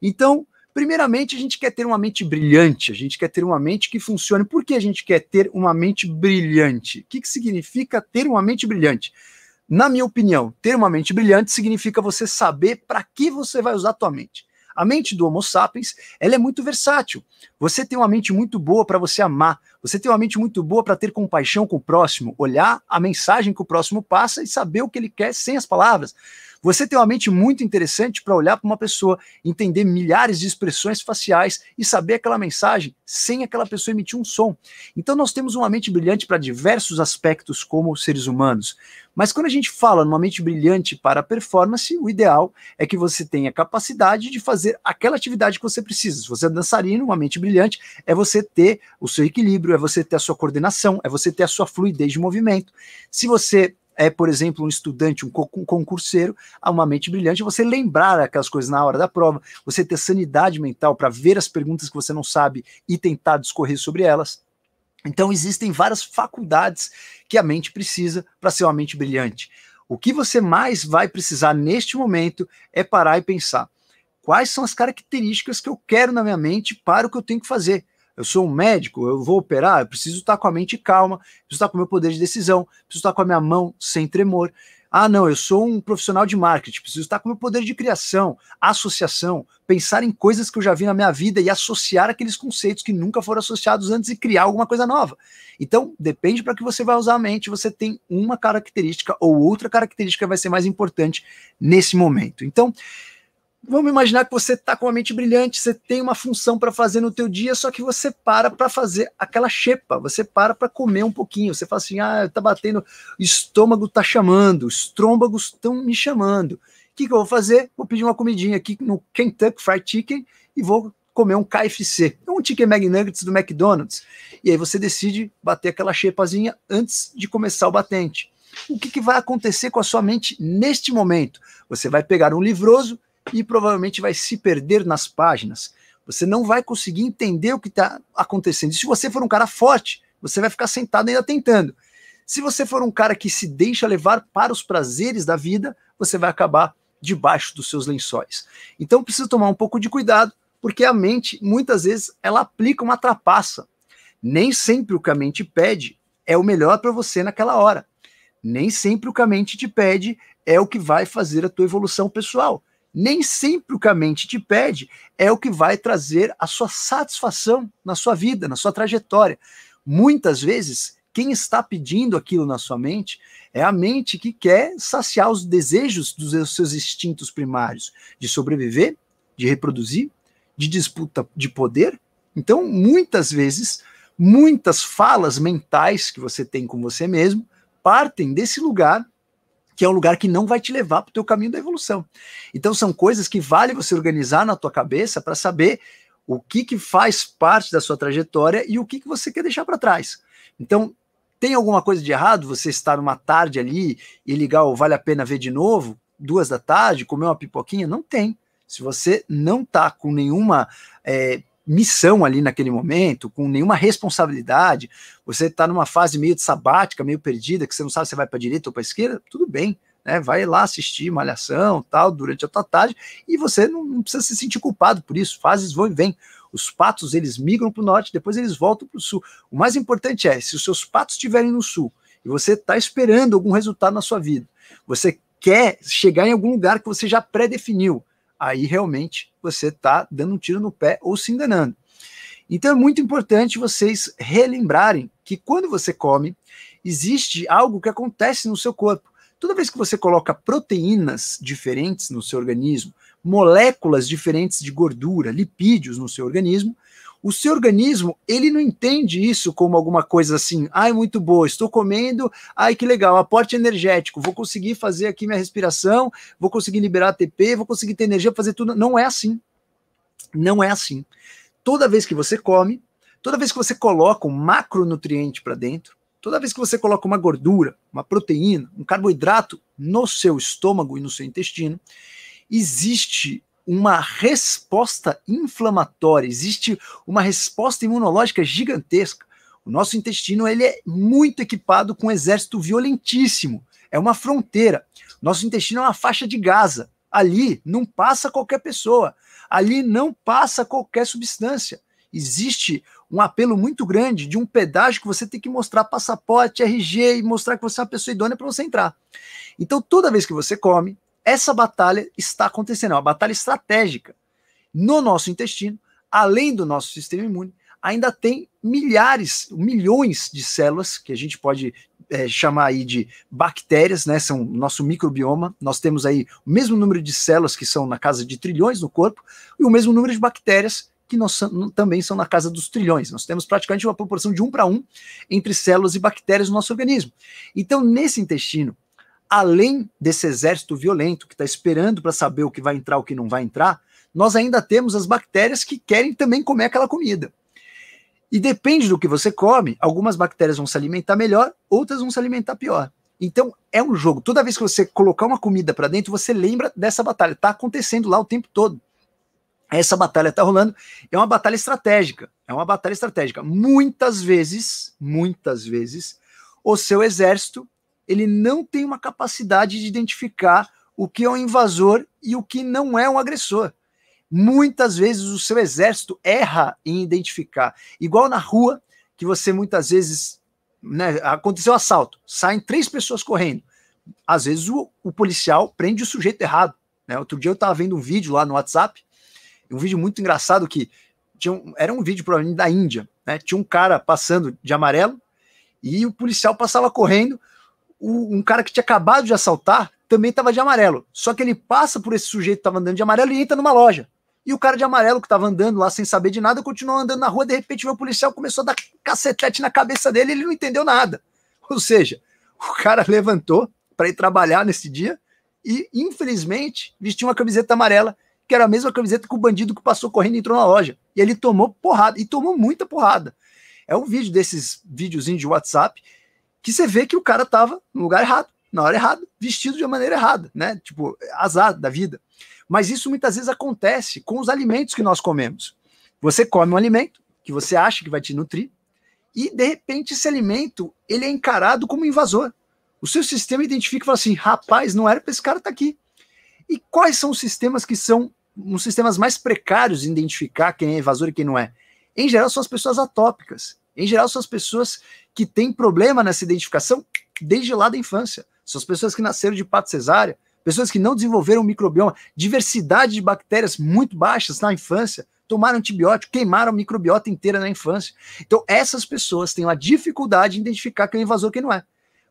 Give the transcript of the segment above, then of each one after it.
Então, primeiramente, a gente quer ter uma mente brilhante, a gente quer ter uma mente que funcione. Por que a gente quer ter uma mente brilhante? O que, que significa ter uma mente brilhante? Na minha opinião, ter uma mente brilhante significa você saber para que você vai usar a tua mente. A mente do Homo sapiens, ela é muito versátil. Você tem uma mente muito boa para você amar, você tem uma mente muito boa para ter compaixão com o próximo, olhar a mensagem que o próximo passa e saber o que ele quer sem as palavras. Você tem uma mente muito interessante para olhar para uma pessoa, entender milhares de expressões faciais e saber aquela mensagem sem aquela pessoa emitir um som. Então nós temos uma mente brilhante para diversos aspectos como seres humanos. Mas quando a gente fala numa mente brilhante para performance, o ideal é que você tenha capacidade de fazer aquela atividade que você precisa. Se você é dançarino, uma mente brilhante é você ter o seu equilíbrio, é você ter a sua coordenação, é você ter a sua fluidez de movimento. Se você é, por exemplo, um estudante, um, co um concurseiro, a uma mente brilhante, você lembrar aquelas coisas na hora da prova, você ter sanidade mental para ver as perguntas que você não sabe e tentar discorrer sobre elas. Então, existem várias faculdades que a mente precisa para ser uma mente brilhante. O que você mais vai precisar neste momento é parar e pensar: quais são as características que eu quero na minha mente para o que eu tenho que fazer? eu sou um médico, eu vou operar, eu preciso estar com a mente calma, preciso estar com o meu poder de decisão, preciso estar com a minha mão sem tremor. Ah, não, eu sou um profissional de marketing, preciso estar com o meu poder de criação, associação, pensar em coisas que eu já vi na minha vida e associar aqueles conceitos que nunca foram associados antes e criar alguma coisa nova. Então, depende para que você vai usar a mente, você tem uma característica ou outra característica vai ser mais importante nesse momento. Então, vamos imaginar que você está com uma mente brilhante, você tem uma função para fazer no teu dia, só que você para para fazer aquela chepa, você para para comer um pouquinho, você fala assim, ah, tá batendo, o estômago tá chamando, os estão me chamando. O que, que eu vou fazer? Vou pedir uma comidinha aqui no Kentucky Fried Chicken e vou comer um KFC, um Chicken McNuggets do McDonald's. E aí você decide bater aquela chepazinha antes de começar o batente. O que, que vai acontecer com a sua mente neste momento? Você vai pegar um livroso, e provavelmente vai se perder nas páginas. Você não vai conseguir entender o que está acontecendo. E se você for um cara forte, você vai ficar sentado ainda tentando. Se você for um cara que se deixa levar para os prazeres da vida, você vai acabar debaixo dos seus lençóis. Então precisa tomar um pouco de cuidado, porque a mente, muitas vezes, ela aplica uma trapaça. Nem sempre o que a mente pede é o melhor para você naquela hora. Nem sempre o que a mente te pede é o que vai fazer a tua evolução pessoal nem sempre o que a mente te pede é o que vai trazer a sua satisfação na sua vida, na sua trajetória. Muitas vezes, quem está pedindo aquilo na sua mente é a mente que quer saciar os desejos dos seus instintos primários de sobreviver, de reproduzir, de disputa de poder. Então, muitas vezes, muitas falas mentais que você tem com você mesmo partem desse lugar que é um lugar que não vai te levar para o teu caminho da evolução. Então são coisas que vale você organizar na tua cabeça para saber o que, que faz parte da sua trajetória e o que, que você quer deixar para trás. Então, tem alguma coisa de errado você estar uma tarde ali e ligar o vale a pena ver de novo, duas da tarde, comer uma pipoquinha? Não tem. Se você não está com nenhuma é, missão ali naquele momento, com nenhuma responsabilidade, você está numa fase meio de sabática, meio perdida, que você não sabe se vai para a direita ou para a esquerda, tudo bem, né? Vai lá assistir malhação, tal, durante a tua tarde, e você não, não precisa se sentir culpado por isso. Fases vão e vêm. Os patos eles migram para o norte, depois eles voltam para o sul. O mais importante é, se os seus patos estiverem no sul e você está esperando algum resultado na sua vida, você quer chegar em algum lugar que você já pré-definiu aí realmente você está dando um tiro no pé ou se enganando. Então é muito importante vocês relembrarem que quando você come, existe algo que acontece no seu corpo. Toda vez que você coloca proteínas diferentes no seu organismo, moléculas diferentes de gordura, lipídios no seu organismo, o seu organismo, ele não entende isso como alguma coisa assim, ai, muito boa, estou comendo, ai, que legal, aporte energético, vou conseguir fazer aqui minha respiração, vou conseguir liberar ATP, vou conseguir ter energia, fazer tudo. Não é assim. Não é assim. Toda vez que você come, toda vez que você coloca um macronutriente para dentro, toda vez que você coloca uma gordura, uma proteína, um carboidrato no seu estômago e no seu intestino, existe uma resposta inflamatória, existe uma resposta imunológica gigantesca. O nosso intestino ele é muito equipado com um exército violentíssimo. É uma fronteira. Nosso intestino é uma faixa de Gaza. Ali não passa qualquer pessoa. Ali não passa qualquer substância. Existe um apelo muito grande de um pedágio que você tem que mostrar passaporte, RG e mostrar que você é uma pessoa idônea para você entrar. Então, toda vez que você come, essa batalha está acontecendo, é uma batalha estratégica. No nosso intestino, além do nosso sistema imune, ainda tem milhares, milhões de células que a gente pode é, chamar aí de bactérias, né? São nosso microbioma. Nós temos aí o mesmo número de células que são na casa de trilhões no corpo e o mesmo número de bactérias que nós, também são na casa dos trilhões. Nós temos praticamente uma proporção de um para um entre células e bactérias no nosso organismo. Então, nesse intestino, além desse exército violento que está esperando para saber o que vai entrar, o que não vai entrar, nós ainda temos as bactérias que querem também comer aquela comida. E depende do que você come, algumas bactérias vão se alimentar melhor, outras vão se alimentar pior. Então é um jogo. Toda vez que você colocar uma comida para dentro, você lembra dessa batalha. Está acontecendo lá o tempo todo. Essa batalha está rolando. É uma batalha estratégica. É uma batalha estratégica. Muitas vezes, muitas vezes, o seu exército ele não tem uma capacidade de identificar o que é um invasor e o que não é um agressor. Muitas vezes o seu exército erra em identificar. Igual na rua, que você muitas vezes. Né, aconteceu um assalto, saem três pessoas correndo. Às vezes o, o policial prende o sujeito errado. Né? Outro dia eu estava vendo um vídeo lá no WhatsApp, um vídeo muito engraçado que tinha um, era um vídeo provavelmente da Índia. Né? Tinha um cara passando de amarelo e o policial passava correndo o, um cara que tinha acabado de assaltar também estava de amarelo. Só que ele passa por esse sujeito que estava andando de amarelo e entra numa loja. E o cara de amarelo que estava andando lá sem saber de nada continuou andando na rua. De repente, veio o policial começou a dar cacetete na cabeça dele. Ele não entendeu nada. Ou seja, o cara levantou para ir trabalhar nesse dia e, infelizmente, vestiu uma camiseta amarela, que era a mesma camiseta que o bandido que passou correndo entrou na loja. E ele tomou porrada, e tomou muita porrada. É um vídeo desses videozinhos de WhatsApp que você vê que o cara tava no lugar errado, na hora errada, vestido de uma maneira errada, né? Tipo, azar da vida. Mas isso muitas vezes acontece com os alimentos que nós comemos. Você come um alimento que você acha que vai te nutrir e de repente esse alimento ele é encarado como invasor. O seu sistema identifica e fala assim: "Rapaz, não era para esse cara estar tá aqui". E quais são os sistemas que são os sistemas mais precários em identificar quem é invasor e quem não é? Em geral são as pessoas atópicas. Em geral são as pessoas que tem problema nessa identificação desde lá da infância. São as pessoas que nasceram de pato cesárea, pessoas que não desenvolveram microbioma, diversidade de bactérias muito baixas na infância, tomaram antibiótico, queimaram a microbiota inteira na infância. Então, essas pessoas têm uma dificuldade em identificar quem é invasor e quem não é.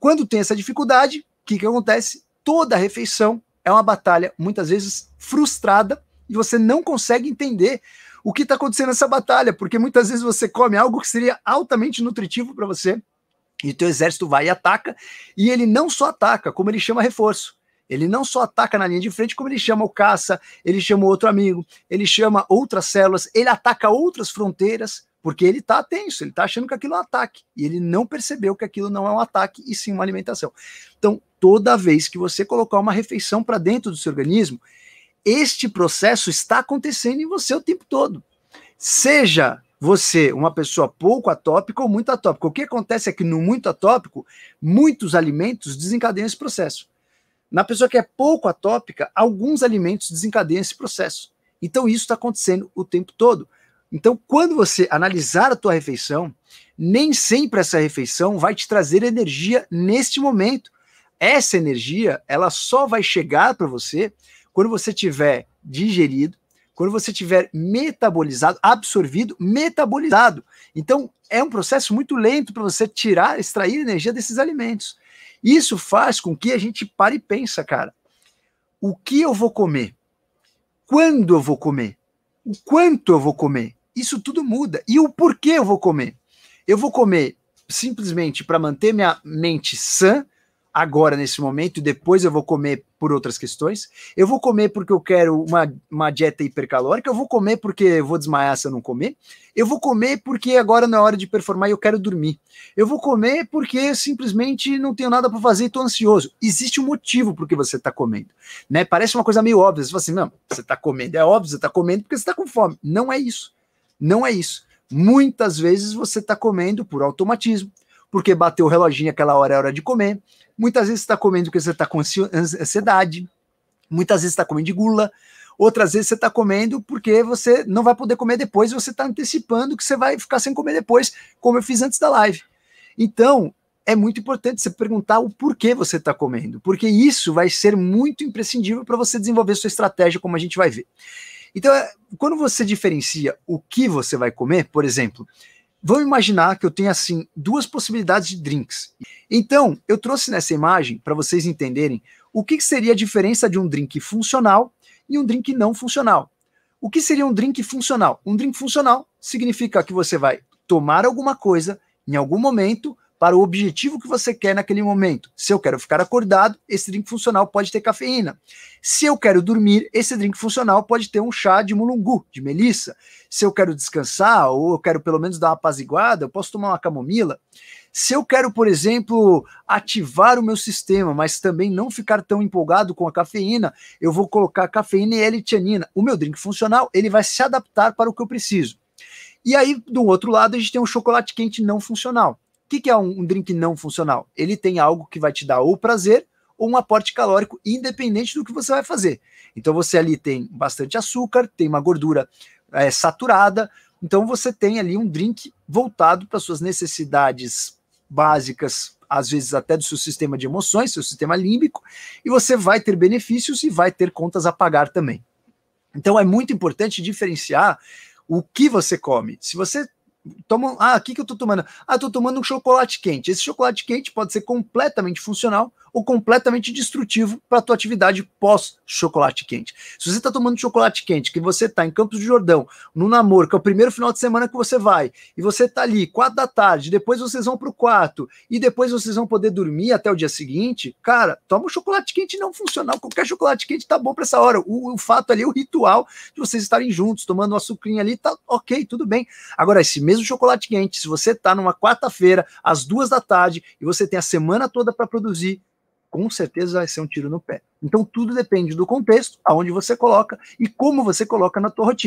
Quando tem essa dificuldade, o que, que acontece? Toda a refeição é uma batalha, muitas vezes frustrada, e você não consegue entender o que está acontecendo nessa batalha, porque muitas vezes você come algo que seria altamente nutritivo para você, e teu exército vai e ataca, e ele não só ataca, como ele chama reforço. Ele não só ataca na linha de frente, como ele chama o caça, ele chama outro amigo, ele chama outras células, ele ataca outras fronteiras, porque ele está tenso, ele está achando que aquilo é um ataque, e ele não percebeu que aquilo não é um ataque e sim uma alimentação. Então, toda vez que você colocar uma refeição para dentro do seu organismo, este processo está acontecendo em você o tempo todo. Seja você uma pessoa pouco atópica ou muito atópica. O que acontece é que no muito atópico, muitos alimentos desencadeiam esse processo. Na pessoa que é pouco atópica, alguns alimentos desencadeiam esse processo. Então isso está acontecendo o tempo todo. Então, quando você analisar a tua refeição, nem sempre essa refeição vai te trazer energia neste momento. Essa energia, ela só vai chegar para você quando você tiver digerido, quando você tiver metabolizado, absorvido, metabolizado. Então, é um processo muito lento para você tirar, extrair energia desses alimentos. Isso faz com que a gente pare e pensa, cara. O que eu vou comer? Quando eu vou comer? O quanto eu vou comer? Isso tudo muda. E o porquê eu vou comer? Eu vou comer simplesmente para manter minha mente sã, agora nesse momento, depois eu vou comer por outras questões. Eu vou comer porque eu quero uma, uma dieta hipercalórica, eu vou comer porque eu vou desmaiar se eu não comer, eu vou comer porque agora na é hora de performar eu quero dormir, eu vou comer porque eu simplesmente não tenho nada para fazer e estou ansioso. Existe um motivo por que você está comendo, né? Parece uma coisa meio óbvia. Você fala assim, não, você está comendo, é óbvio, você está comendo porque você está com fome. Não é isso. Não é isso. Muitas vezes você está comendo por automatismo, porque bateu o reloginho aquela hora é hora de comer, Muitas vezes você está comendo porque você está com ansiedade, muitas vezes está comendo de gula, outras vezes você está comendo porque você não vai poder comer depois, você está antecipando que você vai ficar sem comer depois, como eu fiz antes da live. Então, é muito importante você perguntar o porquê você está comendo, porque isso vai ser muito imprescindível para você desenvolver sua estratégia, como a gente vai ver. Então, é, quando você diferencia o que você vai comer, por exemplo, Vamos imaginar que eu tenho assim duas possibilidades de drinks. Então, eu trouxe nessa imagem para vocês entenderem o que seria a diferença de um drink funcional e um drink não funcional. O que seria um drink funcional? Um drink funcional significa que você vai tomar alguma coisa em algum momento para o objetivo que você quer naquele momento. Se eu quero ficar acordado, esse drink funcional pode ter cafeína. Se eu quero dormir, esse drink funcional pode ter um chá de mulungu, de melissa. Se eu quero descansar, ou eu quero pelo menos dar uma apaziguada, eu posso tomar uma camomila. Se eu quero, por exemplo, ativar o meu sistema, mas também não ficar tão empolgado com a cafeína, eu vou colocar cafeína e L-tianina. O meu drink funcional, ele vai se adaptar para o que eu preciso. E aí, do outro lado, a gente tem um chocolate quente não funcional que, que é um, um drink não funcional? Ele tem algo que vai te dar ou prazer ou um aporte calórico, independente do que você vai fazer. Então você ali tem bastante açúcar, tem uma gordura é, saturada, então você tem ali um drink voltado para suas necessidades básicas, às vezes até do seu sistema de emoções, seu sistema límbico, e você vai ter benefícios e vai ter contas a pagar também. Então é muito importante diferenciar o que você come. Se você Toma, ah, o que, que eu tô tomando? Ah, tô tomando um chocolate quente. Esse chocolate quente pode ser completamente funcional ou completamente destrutivo para a tua atividade pós-chocolate quente. Se você está tomando chocolate quente, que você está em Campos do Jordão, no namoro, que é o primeiro final de semana que você vai, e você está ali, quatro da tarde, depois vocês vão para o quarto, e depois vocês vão poder dormir até o dia seguinte, cara, toma um chocolate quente não funcional, qualquer chocolate quente está bom para essa hora. O, o, fato ali, o ritual de vocês estarem juntos, tomando um açucrinho ali, tá ok, tudo bem. Agora, esse mesmo chocolate quente, se você está numa quarta-feira, às duas da tarde, e você tem a semana toda para produzir, com certeza vai ser um tiro no pé. Então tudo depende do contexto, aonde você coloca e como você coloca na tua rotina.